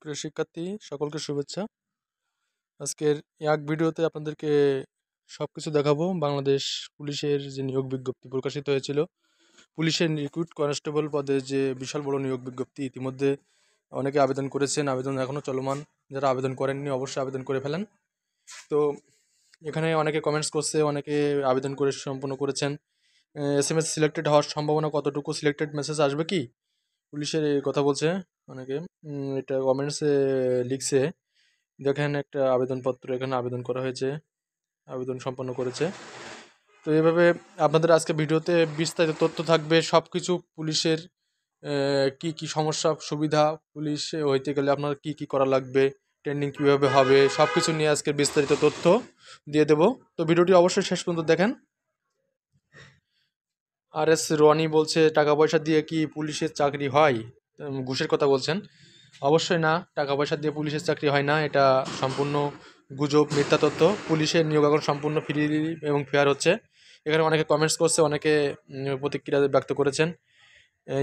প্রিয় শিক্ষার্থী সকলকে শুভেচ্ছা আজকের এক ভিডিওতে আপনাদেরকে সব কিছু দেখাবো বাংলাদেশ পুলিশের যে নিয়োগ বিজ্ঞপ্তি প্রকাশিত হয়েছিল পুলিশের রিক্রুট কনস্টেবল পদে যে বিশাল বড় নিয়োগ বিজ্ঞপ্তি ইতিমধ্যে অনেকে আবেদন করেছেন আবেদন এখনও চলমান যারা আবেদন করেননি অবশ্যই আবেদন করে ফেলেন তো এখানে অনেকে কমেন্টস করছে অনেকে আবেদন করে সম্পন্ন করেছেন এস এম এস সিলেক্টেড হওয়ার সম্ভাবনা কতটুকু সিলেক্টেড মেসেজ আসবে কি পুলিশের কথা বলছে অনেকে এটা গভর্নমেন্টসে লিখছে দেখেন একটা আবেদনপত্র এখানে আবেদন করা হয়েছে আবেদন সম্পন্ন করেছে তো এভাবে আপনাদের আজকে ভিডিওতে বিস্তারিত তথ্য থাকবে সব কিছু পুলিশের কি কি সমস্যা সুবিধা পুলিশে হইতে গেলে আপনার কি কি করা লাগবে ট্রেন্ডিং কীভাবে হবে সব কিছু নিয়ে আজকের বিস্তারিত তথ্য দিয়ে দেব তো ভিডিওটি অবশ্যই শেষ পর্যন্ত দেখেন আর এস রনি বলছে টাকা পয়সা দিয়ে কি পুলিশের চাকরি হয় ঘুষের কথা বলছেন অবশ্যই না টাকা পয়সা দিয়ে পুলিশের চাকরি হয় না এটা সম্পূর্ণ গুজব মিথ্যা তথ্য পুলিশের নিয়োগ এখন সম্পূর্ণ ফ্রি এবং ফেয়ার হচ্ছে এখানে অনেকে কমেন্টস করছে অনেকে প্রতিক্রিয়া ব্যক্ত করেছেন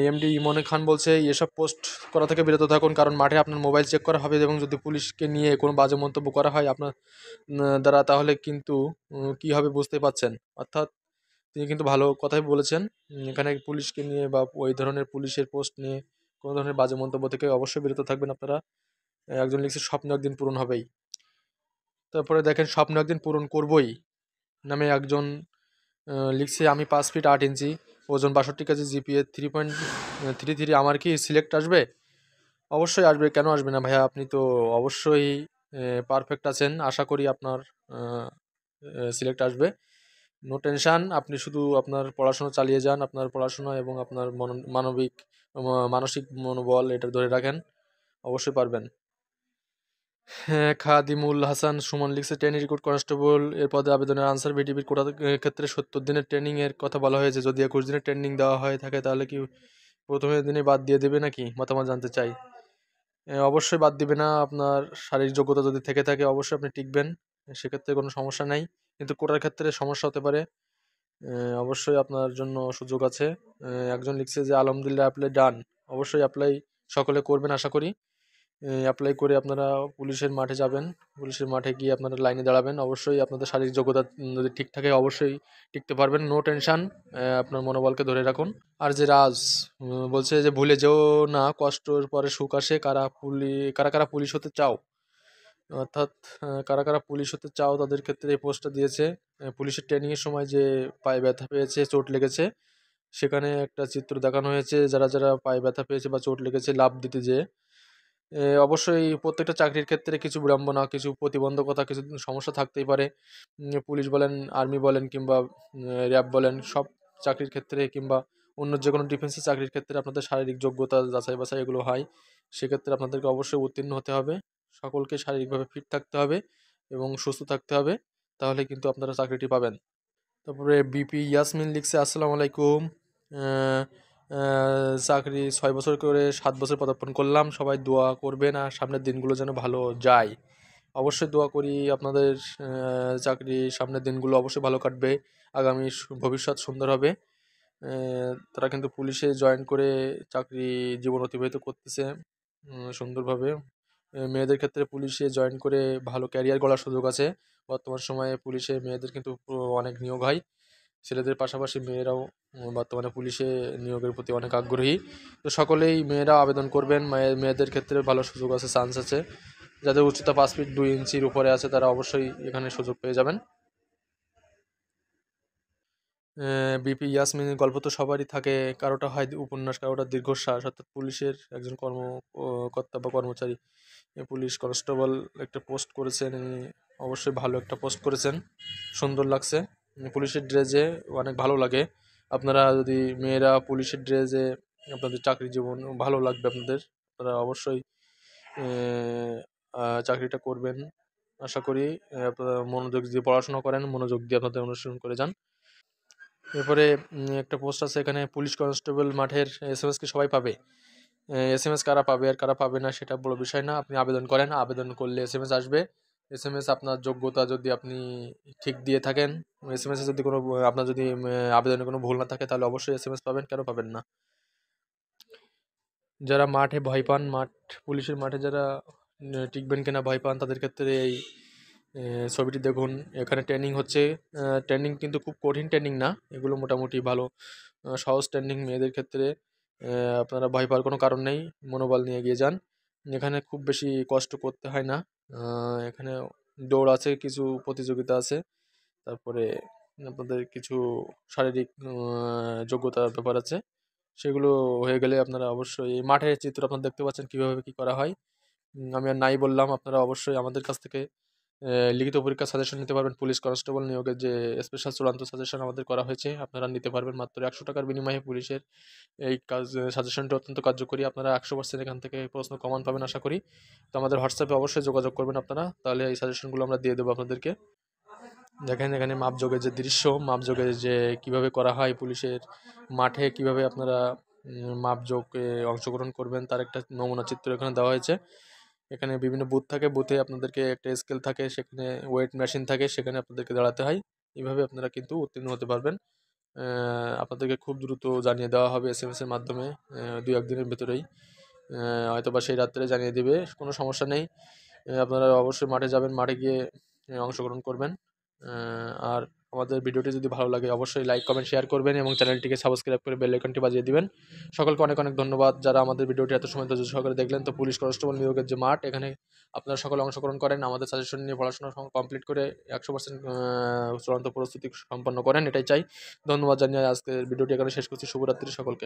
এমডি ইমনে খান বলছে এসব পোস্ট করা থেকে বিরত থাকুন কারণ মাঠে আপনার মোবাইল চেক করা হবে এবং যদি পুলিশকে নিয়ে কোনো বাজে মন্তব্য করা হয় আপনার দ্বারা তাহলে কিন্তু কি হবে বুঝতে পাচ্ছেন অর্থাৎ তিনি কিন্তু ভালো কথাই বলেছেন এখানে পুলিশকে নিয়ে বা ওই ধরনের পুলিশের পোস্ট নিয়ে কোনো ধরনের বাজে মন্তব্য থেকে অবশ্যই বিরত থাকবেন আপনারা একজন লিখছে স্বপ্ন একদিন পূরণ হবেই তারপরে দেখেন স্বপ্ন একদিন পূরণ করবই নামে একজন লিখছে আমি পাঁচ ফিট আট ইঞ্চি ওজন বাষট্টি KG GPA three point three three আমার কি সিলেক্ট আসবে অবশ্যই আসবে কেন আসবে না ভাইয়া আপনি তো অবশ্যই পারফেক্ট আছেন আশা করি আপনার সিলেক্ট আসবে নো টেনশান আপনি শুধু আপনার পড়াশোনা চালিয়ে যান আপনার পড়াশোনা এবং আপনার মানবিক মানসিক মনোবল এটা ধরে রাখেন অবশ্যই পারবেন হ্যাঁ খাদিমুল হাসান সুমন লিখছে ট্রেনিং রিক্রুট কনস্টেবল এর পদে আবেদনের আনসার ভিডিপির কোটা ক্ষেত্রে সত্তর দিনের ট্রেনিংয়ের কথা বলা হয়েছে যদি একুশ দিনের ট্রেনিং দেওয়া হয়ে থাকে তাহলে কি প্রথমে দিনে বাদ দিয়ে দেবে নাকি মতামত জানতে চাই অবশ্যই বাদ দিবে না আপনার শারীরিক যোগ্যতা যদি থেকে থাকে অবশ্যই আপনি টিকবেন সেক্ষেত্রে কোনো সমস্যা নাই কিন্তু কোটার ক্ষেত্রে সমস্যা হতে পারে অবশ্যই আপনার জন্য সুযোগ আছে একজন লিখছে যে আলহামদুলিল্লাহ অ্যাপ্লাই ডান অবশ্যই অ্যাপ্লাই সকলে করবেন আশা করি অ্যাপ্লাই করে আপনারা পুলিশের মাঠে যাবেন পুলিশের মাঠে গিয়ে আপনারা লাইনে দাঁড়াবেন অবশ্যই আপনাদের শারীরিক যোগ্যতা যদি ঠিক থাকে অবশ্যই টিকতে পারবেন নো টেনশান আপনার মনোবলকে ধরে রাখুন আর যে রাজ বলছে যে ভুলে যেও না কষ্টর পরে সুখ আসে কারা পুলি কারা কারা পুলিশ হতে চাও অর্থাৎ কারা কারা পুলিশ হতে চাও তাদের ক্ষেত্রে এই পোস্টটা দিয়েছে পুলিশের ট্রেনিংয়ের সময় যে পায়ে ব্যথা পেয়েছে চোট লেগেছে সেখানে একটা চিত্র দেখানো হয়েছে যারা যারা পায়ে ব্যথা পেয়েছে বা চোট লেগেছে লাভ দিতে যেয়ে অবশ্যই প্রত্যেকটা চাকরির ক্ষেত্রে কিছু বিড়ম্বনা কিছু প্রতিবন্ধকতা কিছু সমস্যা থাকতেই পারে পুলিশ বলেন আর্মি বলেন কিংবা র্যাব বলেন সব চাকরির ক্ষেত্রে কিংবা অন্য যে কোনো ডিফেন্সের চাকরির ক্ষেত্রে আপনাদের শারীরিক যোগ্যতা যাচাই বাছাই এগুলো হয় সেক্ষেত্রে আপনাদেরকে অবশ্যই উত্তীর্ণ হতে হবে সকলকে শারীরিকভাবে ফিট থাকতে হবে এবং সুস্থ থাকতে হবে তাহলে কিন্তু আপনারা চাকরিটি পাবেন তারপরে বিপি ইয়াসমিন লিখছে আসসালামু আলাইকুম চাকরি ছয় বছর করে সাত বছর পদার্পণ করলাম সবাই দোয়া করবেন আর সামনের দিনগুলো যেন ভালো যায় অবশ্যই দোয়া করি আপনাদের চাকরি সামনের দিনগুলো অবশ্যই ভালো কাটবে আগামী ভবিষ্যৎ সুন্দর হবে তারা কিন্তু পুলিশে জয়েন করে চাকরি জীবন অতিবাহিত করতেছে সুন্দরভাবে মেয়েদের ক্ষেত্রে পুলিশে জয়েন করে ভালো ক্যারিয়ার গড়ার সুযোগ আছে বর্তমান সময়ে পুলিশে মেয়েদের কিন্তু অনেক নিয়োগ হয় ছেলেদের পাশাপাশি মেয়েরাও বর্তমানে পুলিশে নিয়োগের প্রতি অনেক আগ্রহী তো সকলেই মেয়েরা আবেদন করবেন মেয়েদের ক্ষেত্রে ভালো সুযোগ আছে চান্স আছে যাদের উচ্চতা পাঁচ ফিট দুই ইঞ্চির উপরে আছে তারা অবশ্যই এখানে সুযোগ পেয়ে যাবেন বিপি ইয়াসমিনের গল্প তো সবারই থাকে কারোটা হয় উপন্যাস কারোটা দীর্ঘশ্বাস অর্থাৎ পুলিশের একজন কর্মকর্তা বা কর্মচারী পুলিশ কনস্টেবল একটা পোস্ট করেছেন অবশ্যই ভালো একটা পোস্ট করেছেন সুন্দর লাগছে পুলিশের ড্রেসে অনেক ভালো লাগে আপনারা যদি মেয়েরা পুলিশের ড্রেসে আপনাদের চাকরি জীবন ভালো লাগবে আপনাদের আপনারা অবশ্যই চাকরিটা করবেন আশা করি আপনারা মনোযোগ দিয়ে পড়াশোনা করেন মনোযোগ দিয়ে আপনাদের অনুসরণ করে যান এরপরে একটা পোস্ট আছে এখানে পুলিশ কনস্টেবল মাঠের এস এম এসকে সবাই পাবে এস এম এস কারা পাবে আর কারা পাবে না সেটা বড় বিষয় না আপনি আবেদন করেন আবেদন করলে এস এম এস আসবে এস এম এস আপনার যোগ্যতা যদি আপনি ঠিক দিয়ে থাকেন এস এম এসে যদি কোনো আপনার যদি আবেদনে কোনো ভুল না থাকে তাহলে অবশ্যই এস এম এস পাবেন কেন পাবেন না যারা মাঠে ভয় পান মাঠ পুলিশের মাঠে যারা টিকবেন কিনা ভয় পান তাদের ক্ষেত্রে এই ছবিটি দেখুন এখানে ট্রেনিং হচ্ছে ট্রেনিং কিন্তু খুব কঠিন ট্রেনিং না এগুলো মোটামুটি ভালো সহজ ট্রেনিং মেয়েদের ক্ষেত্রে আপনারা ভয় পাওয়ার কোনো কারণ নেই মনোবল নিয়ে এগিয়ে যান এখানে খুব বেশি কষ্ট করতে হয় না এখানে দৌড় আছে কিছু প্রতিযোগিতা আছে তারপরে আপনাদের কিছু শারীরিক যোগ্যতার ব্যাপার আছে সেগুলো হয়ে গেলে আপনারা অবশ্যই এই মাঠের চিত্র আপনারা দেখতে পাচ্ছেন কীভাবে কী করা হয় আমি আর নাই বললাম আপনারা অবশ্যই আমাদের কাছ থেকে লিখিত পরীক্ষা সাজেশন নিতে পারবেন পুলিশ কনস্টেবল নিয়োগের যে স্পেশাল চূড়ান্ত সাজেশন আমাদের করা হয়েছে আপনারা নিতে পারবেন মাত্র একশো টাকার বিনিময়ে পুলিশের এই কাজ সাজেশনটি অত্যন্ত কার্যকরী আপনারা একশো পার্সেন্ট এখান থেকে প্রশ্ন কমান পাবেন আশা করি তো আমাদের হোয়াটসঅ্যাপে অবশ্যই যোগাযোগ করবেন আপনারা তাহলে এই সাজেশনগুলো আমরা দিয়ে দেবো আপনাদেরকে দেখেন এখানে মাপযোগের যে দৃশ্য মাপযোগের যে কিভাবে করা হয় পুলিশের মাঠে কিভাবে আপনারা মাপযোগে অংশগ্রহণ করবেন তার একটা নমুনা চিত্র এখানে দেওয়া হয়েছে এখানে বিভিন্ন বুথ থাকে বুথে আপনাদেরকে একটা স্কেল থাকে সেখানে ওয়েট মেশিন থাকে সেখানে আপনাদেরকে দাঁড়াতে হয় এইভাবে আপনারা কিন্তু উত্তীর্ণ হতে পারবেন আপনাদেরকে খুব দ্রুত জানিয়ে দেওয়া হবে এস এম এসের মাধ্যমে দু একদিনের ভেতরেই হয়তো বা সেই রাত্রে জানিয়ে দেবে কোনো সমস্যা নেই আপনারা অবশ্যই মাঠে যাবেন মাঠে গিয়ে অংশগ্রহণ করবেন আর আমাদের ভিডিওটি যদি ভালো লাগে অবশ্যই লাইক কমেন্ট শেয়ার করবেন এবং চ্যানেলটিকে সাবস্ক্রাইব করে বেল আইকনটি বাজিয়ে দিবেন সকলকে অনেক অনেক ধন্যবাদ যারা আমাদের ভিডিওটি এত সময় ধৈর্য সহকারে দেখলেন তো পুলিশ কনস্টেবল নিয়োগের যে মাঠ এখানে আপনারা সকলে অংশগ্রহণ করেন আমাদের সাজেশন নিয়ে পড়াশোনা কমপ্লিট করে একশো পার্সেন্ট চূড়ান্ত প্রস্তুতি সম্পন্ন করেন এটাই চাই ধন্যবাদ জানিয়ে আজকের ভিডিওটি এখানে শেষ করছি শুভরাত্রি সকলকে